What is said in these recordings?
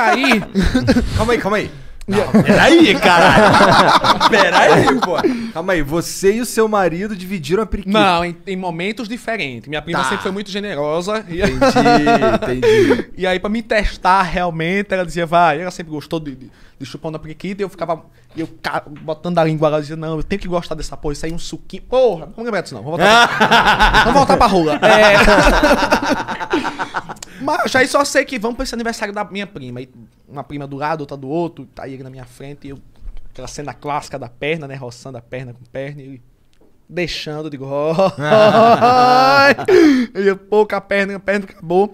aí. calma aí, calma aí. Não, peraí, caralho. Peraí, pô. Calma aí, você e o seu marido dividiram a periquita. Não, em, em momentos diferentes. Minha prima tá. sempre foi muito generosa. E... Entendi, entendi. E aí, pra me testar realmente, ela dizia, vai. Ela sempre gostou de, de, de periquita. E eu ficava eu botando a língua lá e dizia, não, eu tenho que gostar dessa porra. Isso aí é um suquinho. Porra, não lembra disso não. Vamos voltar pra, vamos voltar pra rola. É... Mas aí só sei que vamos pra esse aniversário da minha prima. uma prima do lado, outra do outro. Tá aí na minha frente e eu aquela cena clássica da perna, né? Roçando a perna com perna e deixando, digo, ó. Oh, eu pouca perna, a perna acabou.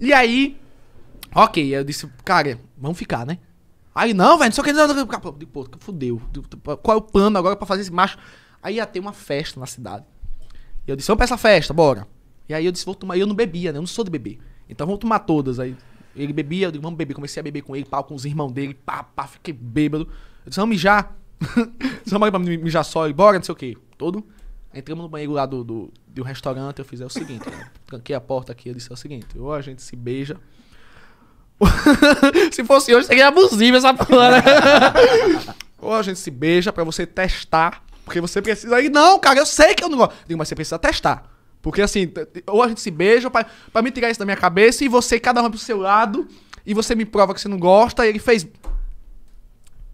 E aí, ok, eu disse, cara, vamos ficar, né? Aí, não, velho, não sei o que, não, não, não. Digo, pô, fudeu. Qual é o plano agora pra fazer esse macho? Aí ia ter uma festa na cidade. E eu disse, vamos pra essa festa, bora. E aí eu disse, vou tomar. E eu não bebia, né? Eu não sou de beber. Então vamos tomar todas aí. Ele bebia, eu digo, vamos beber. Comecei a beber com ele, pau, com os irmãos dele, pá, pá, fiquei bêbado. Eu disse, vamos mijar. Vamos ali pra mijar só e bora, não sei o quê. Todo. Entramos no banheiro lá do, do, do restaurante, eu fiz é o seguinte, cara, né? tranquei a porta aqui, eu disse é o seguinte, ou a gente se beija. se fosse hoje, seria abusivo essa porra, né? ou a gente se beija pra você testar, porque você precisa. Aí, não, cara, eu sei que eu não gosto. Digo, mas você precisa testar. Porque assim, ou a gente se beija, pra, pra me tirar isso da minha cabeça, e você, cada um vai pro seu lado, e você me prova que você não gosta, e ele fez.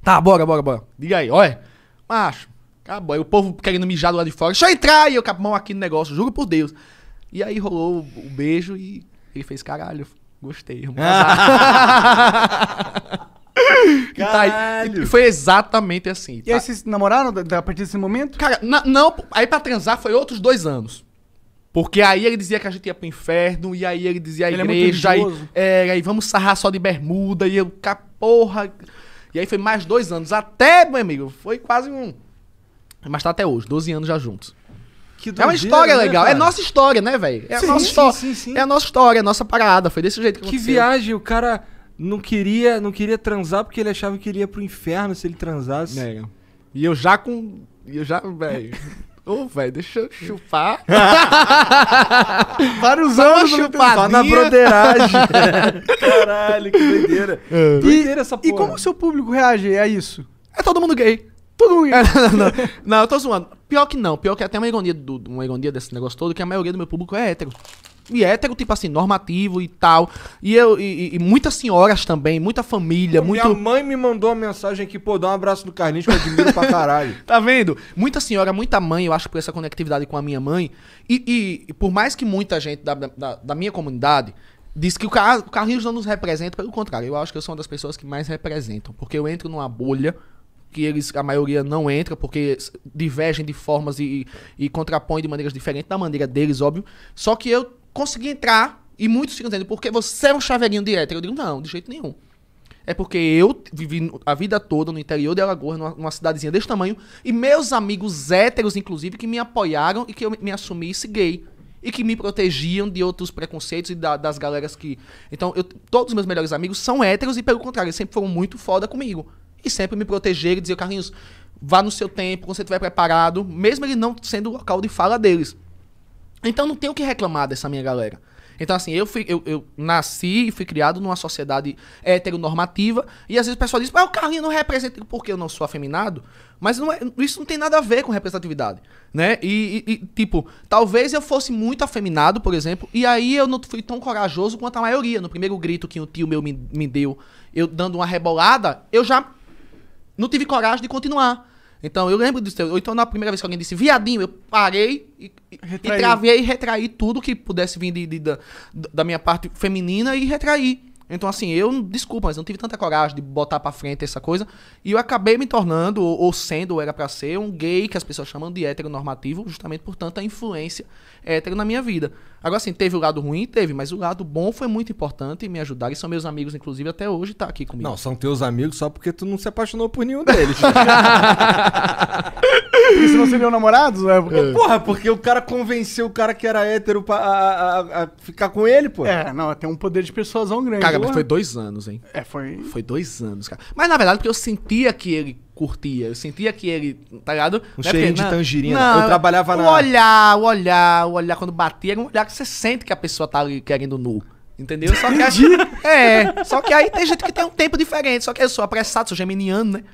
Tá, bora, bora, bora. Diga aí, olha. Macho, acabou. Aí o povo querendo mijar do lado de fora. Deixa eu entrar! E eu com a mão aqui no negócio, juro por Deus. E aí rolou o beijo e ele fez, caralho, gostei, vamos casar. E, tá, e, foi exatamente assim. E tá. aí vocês namoraram a partir desse momento? Cara, na, não, aí pra transar foi outros dois anos. Porque aí ele dizia que a gente ia pro inferno, e aí ele dizia a ele é igreja, é aí, é, aí vamos sarrar só de bermuda, e eu, porra. E aí foi mais dois anos, até, meu amigo, foi quase um. Mas tá até hoje, 12 anos já juntos. é uma história né, legal. É cara? É nossa história, né, velho? É sim, a nossa história. Sim, sim, é a nossa história, é a nossa parada. Foi desse jeito que, que aconteceu. Que viagem, o cara não queria, não queria transar porque ele achava que ele ia pro inferno se ele transasse. É. E eu já com. Eu já, velho. Ô, velho, deixa eu chupar. Vários anos chupar na broderagem. Caralho, que doideira. É. Doideira essa porra. E como o seu público reage a isso? É todo mundo gay. Todo mundo é, gay. É, não, não, não. não, eu tô zoando. Pior que não. Pior que é até uma ironia, do, uma ironia desse negócio todo, que a maioria do meu público é hétero. E é hétero, tipo assim, normativo e tal. E eu e, e muitas senhoras também, muita família, Pô, muito... Minha mãe me mandou uma mensagem aqui, pô, dá um abraço no Carlinhos que eu admiro pra caralho. tá vendo? Muita senhora, muita mãe, eu acho, por essa conectividade com a minha mãe. E, e por mais que muita gente da, da, da minha comunidade diz que o, Car... o Carlinhos não nos representa, pelo contrário, eu acho que eu sou uma das pessoas que mais representam. Porque eu entro numa bolha que eles, a maioria não entra, porque divergem de formas e, e, e contrapõem de maneiras diferentes, da maneira deles, óbvio. Só que eu consegui entrar e muitos ficam dizendo, porque você é um chaveirinho de hétero. Eu digo, não, de jeito nenhum. É porque eu vivi a vida toda no interior de Alagoas, numa, numa cidadezinha desse tamanho, e meus amigos héteros, inclusive, que me apoiaram e que eu me assumisse gay. E que me protegiam de outros preconceitos e da, das galeras que. Então, eu, todos os meus melhores amigos são héteros e, pelo contrário, eles sempre foram muito foda comigo. E sempre me protegeram e diziam, Carlinhos, vá no seu tempo, quando você estiver preparado, mesmo ele não sendo o local de fala deles. Então não tem o que reclamar dessa minha galera. Então, assim, eu, fui, eu, eu nasci e fui criado numa sociedade heteronormativa, e às vezes o pessoal diz, mas o Carlinho não representa porque eu não sou afeminado, mas não é, isso não tem nada a ver com representatividade, né? E, e, e, tipo, talvez eu fosse muito afeminado, por exemplo, e aí eu não fui tão corajoso quanto a maioria. No primeiro grito que o tio meu me, me deu, eu dando uma rebolada, eu já não tive coragem de continuar. Então eu lembro disso. Ou então na primeira vez que alguém disse viadinho, eu parei e, e travei e retraí tudo que pudesse vir de, de, da, da minha parte feminina e retraí. Então, assim, eu, desculpa, mas não tive tanta coragem de botar pra frente essa coisa. E eu acabei me tornando, ou, ou sendo, ou era pra ser, um gay que as pessoas chamam de heteronormativo, justamente por tanta influência hétero na minha vida. Agora, assim, teve o lado ruim? Teve, mas o lado bom foi muito importante e me ajudaram. E são meus amigos, inclusive, até hoje tá aqui comigo. Não, são teus amigos só porque tu não se apaixonou por nenhum deles. e se não seriam namorados? É porque... É. Porra, porque o cara convenceu o cara que era hétero pra, a, a, a ficar com ele, pô. É, não, tem um poder de persuasão grande. Cara, foi dois anos, hein? É, foi. Foi dois anos, cara. Mas na verdade, porque eu sentia que ele curtia. Eu sentia que ele, tá ligado? Um né? cheirinho porque, de tangerina. Não, eu trabalhava o na. O olhar, o olhar, o olhar quando batia, era um olhar que você sente que a pessoa tá ali querendo nu. Entendeu? Só que É. Só que aí tem gente que tem um tempo diferente. Só que eu sou apressado, sou geminiano, né?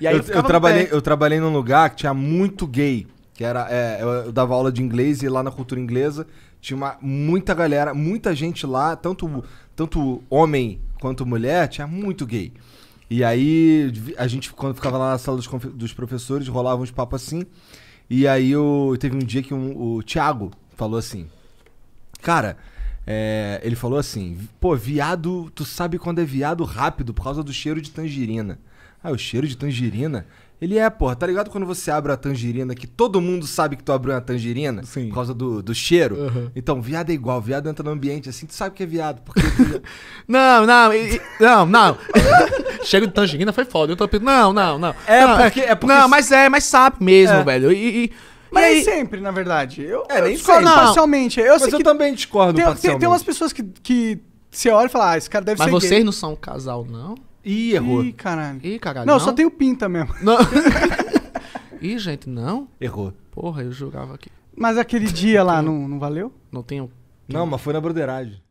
E aí eu, eu, eu trabalhei, eu trabalhei num lugar que tinha muito gay. Que era. É, eu, eu dava aula de inglês e lá na cultura inglesa tinha uma, muita galera, muita gente lá, tanto tanto homem quanto mulher, tinha muito gay. E aí, a gente, quando ficava lá na sala dos, dos professores, rolava uns papos assim. E aí, eu, teve um dia que um, o Thiago falou assim: Cara, é, ele falou assim: Pô, viado, tu sabe quando é viado rápido por causa do cheiro de tangerina. Ah, o cheiro de tangerina ele é, porra, tá ligado quando você abre a tangerina, que todo mundo sabe que tu abriu uma tangerina Sim. por causa do, do cheiro? Uhum. Então, viado é igual, viado entra no ambiente assim, tu sabe que é viado. Porque... não, não, e, não, não. Chega de tangerina foi foda. Eu tô Não, não, não. É, não, porque, é, porque. Não, mas é, mas sabe mesmo, é. velho. e, e mas é sempre, na verdade. Eu, é, eu discordo sempre. parcialmente. Eu Mas eu também discordo tem, parcialmente. Tem, tem umas pessoas que, que você olha e fala, ah, esse cara deve Mas ser Mas vocês gay. não são um casal, não? Ih, errou. Ih, caralho. Ih, caralho. Não, não. só tem o pinta mesmo. Não. Ih, gente, não? Errou. Porra, eu jogava aqui. Mas aquele dia lá não, não valeu? Não tenho. Não, mas foi na broderagem.